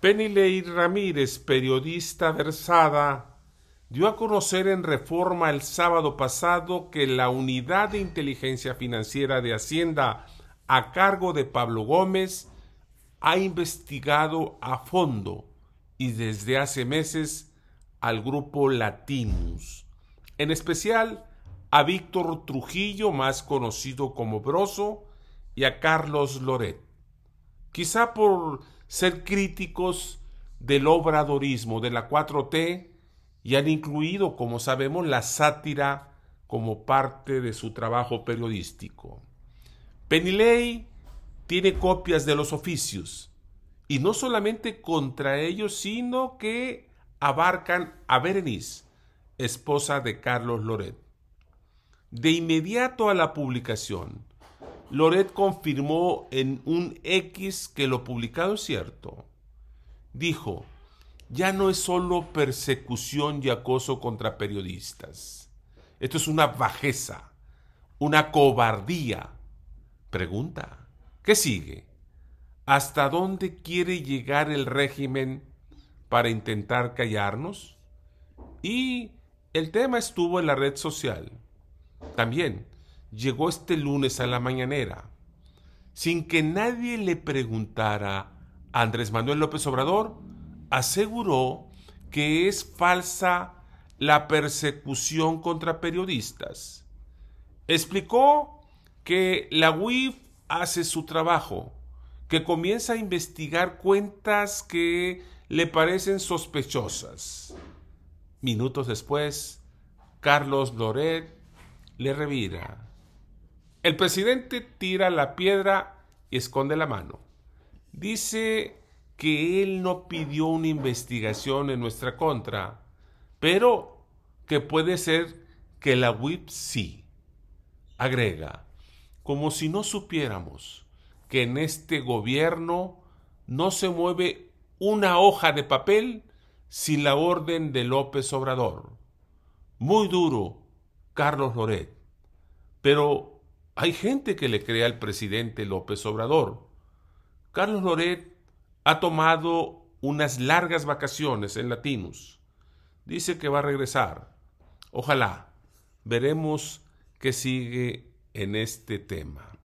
Penilei Ramírez, periodista versada, dio a conocer en Reforma el sábado pasado que la Unidad de Inteligencia Financiera de Hacienda a cargo de Pablo Gómez ha investigado a fondo y desde hace meses al grupo Latinus. en especial a Víctor Trujillo, más conocido como Broso, y a Carlos Loret. Quizá por ser críticos del obradorismo, de la 4T, y han incluido, como sabemos, la sátira como parte de su trabajo periodístico. Penilei tiene copias de los oficios, y no solamente contra ellos, sino que abarcan a Berenice, esposa de Carlos Loret. De inmediato a la publicación, Loret confirmó en un X que lo publicado es cierto. Dijo, ya no es solo persecución y acoso contra periodistas. Esto es una bajeza, una cobardía. Pregunta, ¿qué sigue? ¿Hasta dónde quiere llegar el régimen para intentar callarnos? Y el tema estuvo en la red social. También, llegó este lunes a la mañanera, sin que nadie le preguntara, Andrés Manuel López Obrador aseguró que es falsa la persecución contra periodistas. Explicó que la UIF hace su trabajo, que comienza a investigar cuentas que le parecen sospechosas. Minutos después, Carlos Loret le revira. El presidente tira la piedra y esconde la mano. Dice que él no pidió una investigación en nuestra contra, pero que puede ser que la WIP sí. Agrega, como si no supiéramos que en este gobierno no se mueve una hoja de papel sin la orden de López Obrador. Muy duro, Carlos Loret, pero hay gente que le cree al presidente López Obrador. Carlos Loret ha tomado unas largas vacaciones en Latinos. Dice que va a regresar. Ojalá. Veremos qué sigue en este tema.